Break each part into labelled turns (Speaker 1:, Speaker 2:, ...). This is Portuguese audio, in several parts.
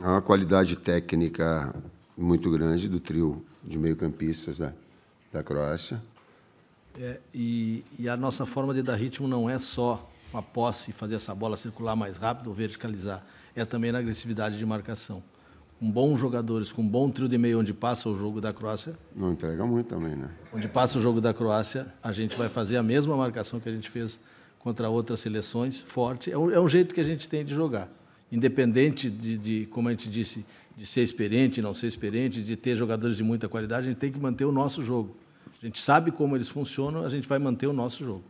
Speaker 1: Há é uma qualidade técnica muito grande do trio de meio-campistas da, da Croácia.
Speaker 2: É, e, e, a nossa forma de dar ritmo não é só com a posse e fazer essa bola circular mais rápido ou verticalizar, é também na agressividade de marcação. Com bons jogadores, com um bom trio de meio onde passa o jogo da Croácia. Não entrega muito também, né? Onde passa o jogo da Croácia, a gente vai fazer a mesma marcação que a gente fez contra outras seleções, forte. É um, é um jeito que a gente tem de jogar independente de, de, como a gente disse, de ser experiente, não ser experiente, de ter jogadores de muita qualidade, a gente tem que manter o nosso jogo. A gente sabe como eles funcionam, a gente vai manter o nosso jogo.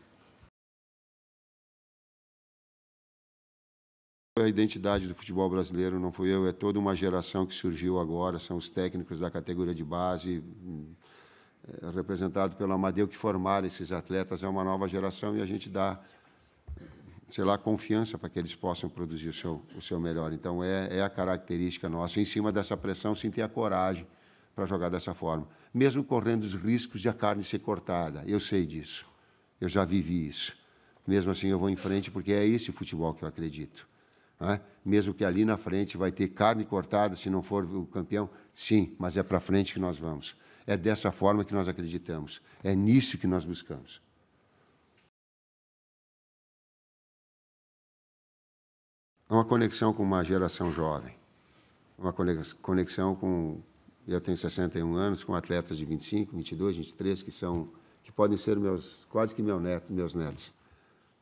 Speaker 1: a identidade do futebol brasileiro, não foi eu, é toda uma geração que surgiu agora, são os técnicos da categoria de base, eh, representado pelo Amadeu, que formaram esses atletas, é uma nova geração e a gente dá sei lá, confiança para que eles possam produzir o seu, o seu melhor. Então, é, é a característica nossa. Em cima dessa pressão, sim, ter a coragem para jogar dessa forma. Mesmo correndo os riscos de a carne ser cortada. Eu sei disso. Eu já vivi isso. Mesmo assim, eu vou em frente, porque é esse futebol que eu acredito. Né? Mesmo que ali na frente vai ter carne cortada, se não for o campeão, sim, mas é para frente que nós vamos. É dessa forma que nós acreditamos. É nisso que nós buscamos. é uma conexão com uma geração jovem, é uma conexão com. Eu tenho 61 anos, com atletas de 25, 22, 23, que são que podem ser meus quase que meu neto, meus netos.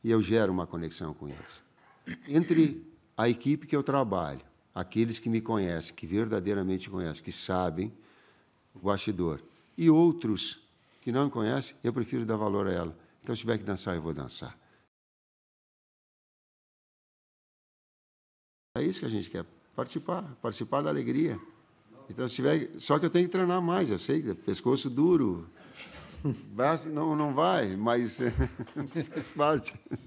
Speaker 1: E eu gero uma conexão com eles. Entre a equipe que eu trabalho, aqueles que me conhecem, que verdadeiramente conhecem, que sabem o bastidor, e outros que não me conhecem, eu prefiro dar valor a ela. Então, se tiver que dançar, eu vou dançar. É isso que a gente quer, participar, participar da alegria. Então, se tiver, só que eu tenho que treinar mais, eu sei, que pescoço duro, braço não, não vai, mas faz parte.